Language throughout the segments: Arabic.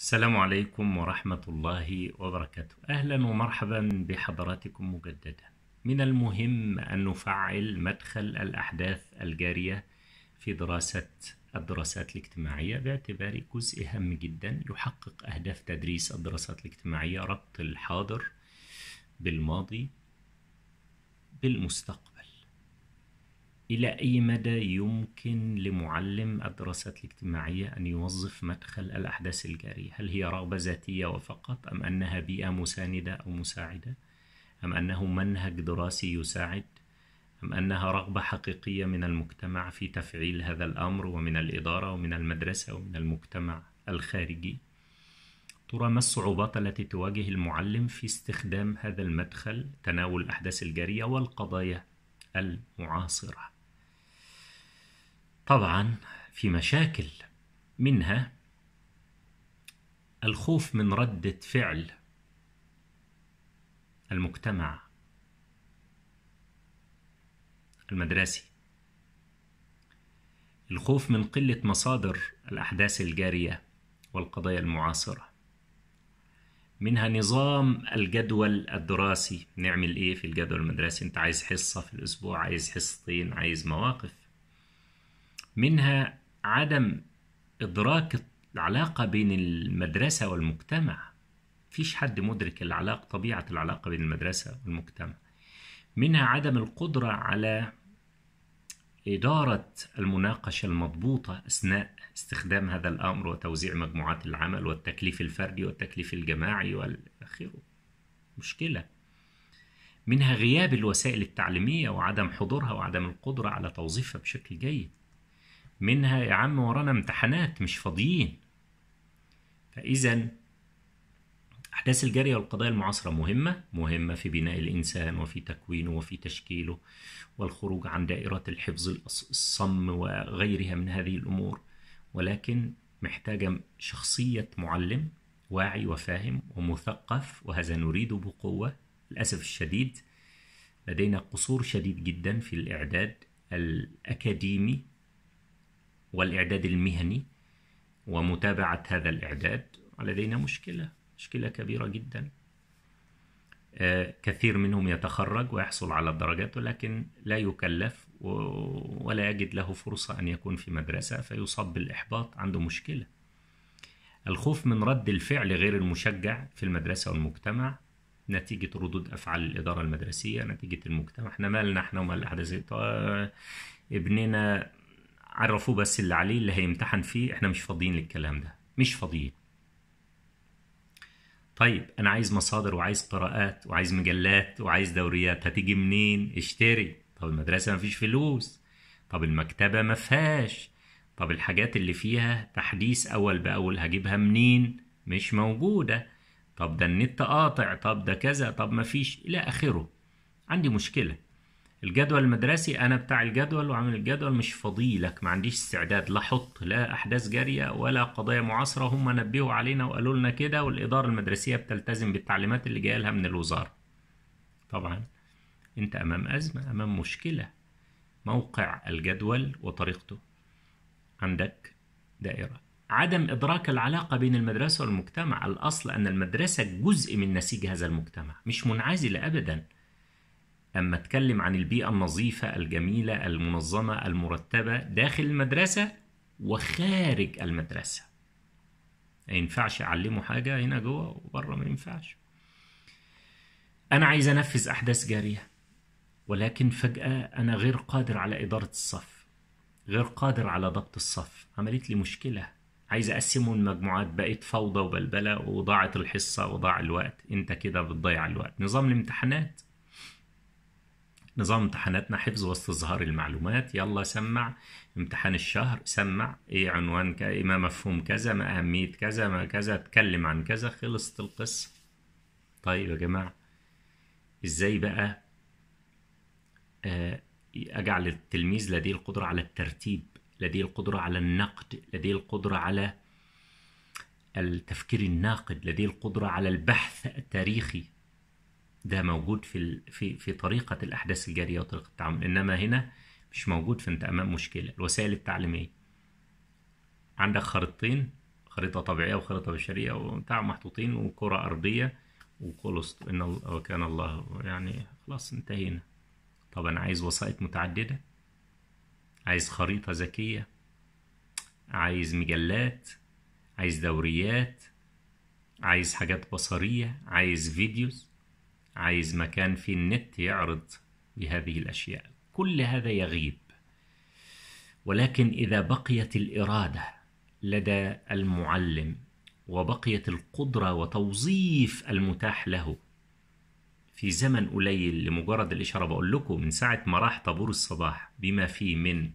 السلام عليكم ورحمة الله وبركاته أهلا ومرحبا بحضراتكم مجددا من المهم أن نفعل مدخل الأحداث الجارية في دراسة الدراسات الاجتماعية باعتبار جزء هام جدا يحقق أهداف تدريس الدراسات الاجتماعية ربط الحاضر بالماضي بالمستقبل إلى أي مدى يمكن لمعلم الدراسات الاجتماعية أن يوظف مدخل الأحداث الجارية؟ هل هي رغبة ذاتية وفقط أم أنها بيئة مساندة أو مساعدة؟ أم أنه منهج دراسي يساعد؟ أم أنها رغبة حقيقية من المجتمع في تفعيل هذا الأمر ومن الإدارة ومن المدرسة ومن المجتمع الخارجي؟ ترى ما الصعوبات التي تواجه المعلم في استخدام هذا المدخل تناول الأحداث الجارية والقضايا المعاصره طبعا في مشاكل منها الخوف من ردة فعل المجتمع المدرسي الخوف من قلة مصادر الأحداث الجارية والقضايا المعاصرة منها نظام الجدول الدراسي نعمل ايه في الجدول المدرسي انت عايز حصة في الأسبوع عايز حصتين عايز مواقف منها عدم إدراك العلاقة بين المدرسة والمجتمع فيش حد مدرك العلاقة طبيعة العلاقة بين المدرسة والمجتمع منها عدم القدرة على إدارة المناقشة المضبوطة أثناء استخدام هذا الأمر وتوزيع مجموعات العمل والتكليف الفردي والتكليف الجماعي والأخير مشكلة منها غياب الوسائل التعليمية وعدم حضورها وعدم القدرة على توظيفها بشكل جيد منها يا عم ورانا امتحانات مش فاضيين فإذا أحداث الجارية والقضايا المعاصرة مهمة مهمة في بناء الإنسان وفي تكوينه وفي تشكيله والخروج عن دائرة الحفظ الصم وغيرها من هذه الأمور ولكن محتاجة شخصية معلم واعي وفاهم ومثقف وهذا نريد بقوة للأسف الشديد لدينا قصور شديد جدا في الإعداد الأكاديمي والإعداد المهني ومتابعة هذا الإعداد لدينا مشكلة مشكلة كبيرة جدا آه، كثير منهم يتخرج ويحصل على الدرجات ولكن لا يكلف ولا يجد له فرصة أن يكون في مدرسة فيصاب بالإحباط عنده مشكلة الخوف من رد الفعل غير المشجع في المدرسة والمجتمع نتيجة ردود أفعال الإدارة المدرسية نتيجة المجتمع احنا مالنا احنا ومال الأحداث آه، ابننا عرفوه بس اللي عليه اللي هيمتحن فيه احنا مش فاضيين للكلام ده مش فاضيين طيب انا عايز مصادر وعايز قراءات وعايز مجلات وعايز دوريات هتيجي منين اشتري طب المدرسه مفيش فلوس طب المكتبه مفهاش طب الحاجات اللي فيها تحديث اول باول هجيبها منين مش موجوده طب ده النت قاطع طب ده كذا طب مفيش الى اخره عندي مشكله الجدول المدرسي انا بتاع الجدول وعامل الجدول مش فاضي لك ما عنديش استعداد لا احط لا احداث جاريه ولا قضايا معاصره هم نبهوا علينا وقالوا لنا كده والاداره المدرسيه بتلتزم بالتعليمات اللي جايه لها من الوزاره طبعا انت امام ازمه امام مشكله موقع الجدول وطريقته عندك دائره عدم إدراك العلاقة بين المدرسة والمجتمع الأصل أن المدرسة جزء من نسيج هذا المجتمع مش منعزلة أبدا أما أتكلم عن البيئة النظيفة الجميلة المنظمة المرتبة داخل المدرسة وخارج المدرسة ما ينفعش أعلمه حاجة هنا جوه وبره ما ينفعش أنا عايز أنفذ أحداث جارية ولكن فجأة أنا غير قادر على إدارة الصف غير قادر على ضبط الصف عملت لي مشكلة عايز أقسمه لمجموعات بقت فوضى وبلبلة وضاعت الحصة وضاع الوقت أنت كده بتضيع الوقت نظام الامتحانات نظام امتحاناتنا حفظ وسط ازهار المعلومات يلا سمع امتحان الشهر سمع ايه عنوان ايه ما مفهوم كذا ما اهمية كذا ما كذا اتكلم عن كذا خلصت القصة طيب يا جماعة ازاي بقى آه، اجعل التلميذ لديه القدرة على الترتيب لديه القدرة على النقد لديه القدرة على التفكير الناقد لديه القدرة على البحث التاريخي ده موجود في في في طريقه الاحداث الجاريه وطريقه التعامل انما هنا مش موجود فانت امام مشكله الوسائل التعليميه عندك خريطتين خريطه طبيعيه وخريطه بشريه وبتاع محطوطين وكره ارضيه وخلص ان وكان الله يعني خلاص انتهينا طب انا عايز وسائط متعدده عايز خريطه ذكيه عايز مجلات عايز دوريات عايز حاجات بصريه عايز فيديوز عايز مكان في النت يعرض بهذه الأشياء كل هذا يغيب ولكن إذا بقيت الإرادة لدى المعلم وبقيت القدرة وتوظيف المتاح له في زمن قليل لمجرد الإشارة بقول لكم من ساعة ما راح طابور الصباح بما فيه من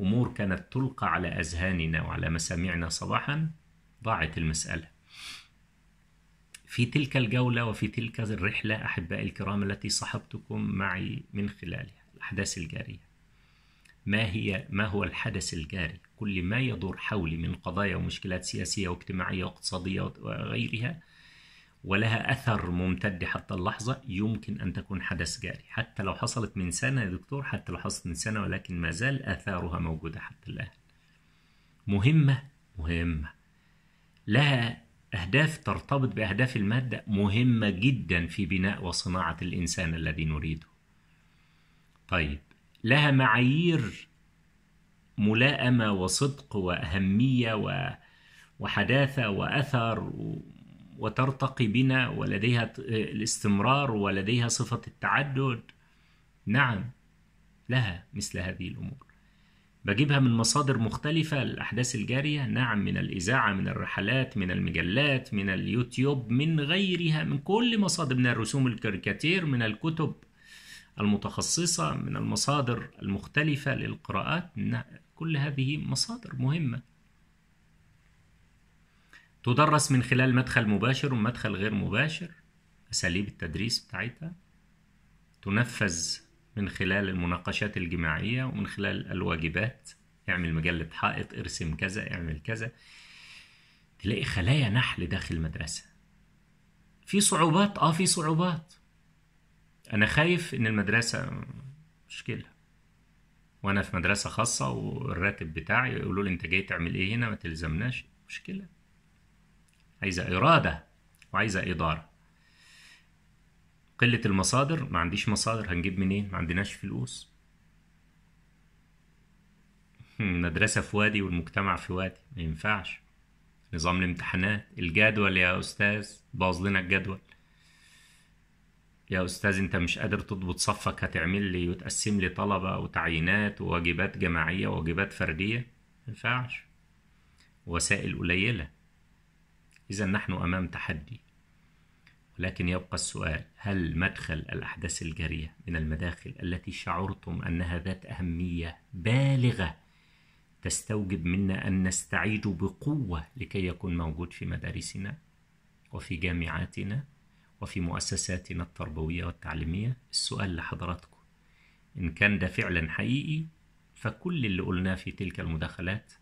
أمور كانت تلقى على أذهاننا وعلى مسامعنا صباحا ضاعت المسألة في تلك الجولة وفي تلك الرحلة أحبائي الكرام التي صحبتكم معي من خلالها الأحداث الجارية ما هي ما هو الحدث الجاري كل ما يدور حولي من قضايا ومشكلات سياسية واجتماعية واقتصادية وغيرها ولها أثر ممتد حتى اللحظة يمكن أن تكون حدث جاري حتى لو حصلت من سنة يا دكتور حتى لو حصلت من سنة ولكن ما زال آثارها موجودة حتى الآن مهمة مهمة لها أهداف ترتبط بأهداف المادة مهمة جدا في بناء وصناعة الإنسان الذي نريده. طيب لها معايير ملائمة وصدق وأهمية و... وحداثة وأثر وترتقي بنا ولديها الاستمرار ولديها صفة التعدد نعم لها مثل هذه الأمور بجيبها من مصادر مختلفة الأحداث الجارية نعم من الإذاعة من الرحلات من المجلات من اليوتيوب من غيرها من كل مصادر من الرسوم الكاريكاتير من الكتب المتخصصة من المصادر المختلفة للقراءات نعم، كل هذه مصادر مهمة تدرس من خلال مدخل مباشر ومدخل غير مباشر أساليب التدريس بتاعتها تنفذ من خلال المناقشات الجماعية ومن خلال الواجبات اعمل مجلة حائط ارسم كذا اعمل كذا تلاقي خلايا نحل داخل المدرسة في صعوبات اه في صعوبات انا خايف ان المدرسة مشكلة وانا في مدرسة خاصة والراتب بتاعي يقولوا لي انت جاي تعمل ايه هنا ما تلزمناش مشكلة عايزة إرادة وعايزة إدارة قلة المصادر ما عنديش مصادر هنجيب منين ما عندناش فلوس مدرسة في وادي والمجتمع في وادي ما ينفعش نظام الامتحانات الجدول يا أستاذ باظ لنا الجدول يا أستاذ أنت مش قادر تضبط صفك هتعمل لي وتقسم لي طلبة وتعيينات وواجبات جماعية وواجبات فردية ما ينفعش وسائل قليلة إذا نحن أمام تحدي ولكن يبقى السؤال هل مدخل الأحداث الجارية من المداخل التي شعرتم أنها ذات أهمية بالغة تستوجب منا أن نستعيد بقوة لكي يكون موجود في مدارسنا وفي جامعاتنا وفي مؤسساتنا التربوية والتعليمية السؤال لحضراتكم إن كان ده فعلا حقيقي فكل اللي قلناه في تلك المداخلات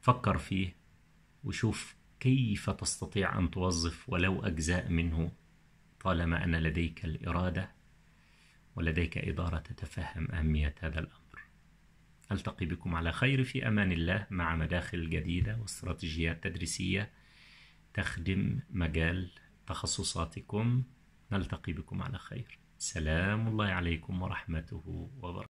فكر فيه وشوف كيف تستطيع أن توظف ولو أجزاء منه طالما أن لديك الإرادة ولديك إدارة تتفهم أهمية هذا الأمر ألتقي بكم على خير في أمان الله مع مداخل جديدة واستراتيجيات تدريسية تخدم مجال تخصصاتكم نلتقي بكم على خير سلام الله عليكم ورحمته وبركاته